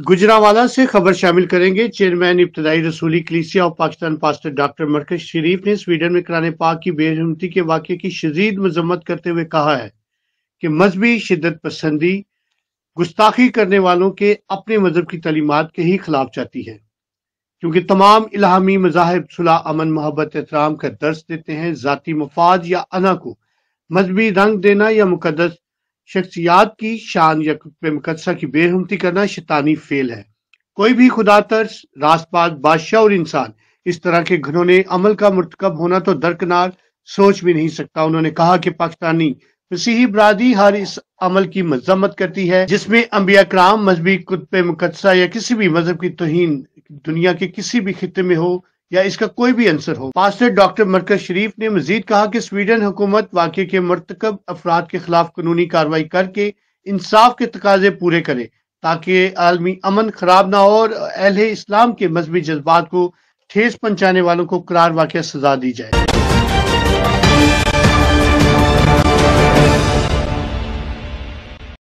गुजरावाला से खबर शामिल करेंगे चेयरमैन इब्तदाई रसूली कलीसिया और पाकिस्तान पास्टर डॉक्टर मरकज शरीफ ने स्वीडन में कराने पाक की बेहमती के वाक्य की शदीद मजम्मत करते हुए कहा है कि मजहबी शिदत पसंदी गुस्ताखी करने वालों के अपने मजहब की तलीमत के ही खिलाफ जाती है क्योंकि तमाम इलाहमी मजाहब सुलह अमन मोहब्बत एहतराम का दर्ज देते हैं ज़ाती मफाद या अना को मजहबी रंग देना या मुकदस शख्सियात की शान या मुकदसा की बेहमती करना शैतानी फेल है कोई भी खुदा तर्स रासपात बादशाह और इंसान इस तरह के ने अमल का मरतकब होना तो दरकनार सोच भी नहीं सकता उन्होंने कहा कि पाकिस्तानी मसीही बरादरी हर इस अमल की मजम्मत करती है जिसमें अम्बिया कराम मजहबी कुतब मुकदसा या किसी भी मजहब की तोहन दुनिया के किसी भी खत्े में हो या इसका कोई भी आंसर हो पास्टर डॉक्टर मरकज शरीफ ने मजीद कहा कि स्वीडन हुकूमत वाक्य के मरतकब अफराद के खिलाफ कानूनी कार्रवाई करके इंसाफ के तकाजे पूरे करे ताकि आलमी अमन खराब ना हो और अहल इस्लाम के मजहबी जज्बात को ठेस पहुंचाने वालों को करार वाक़ सजा दी जाए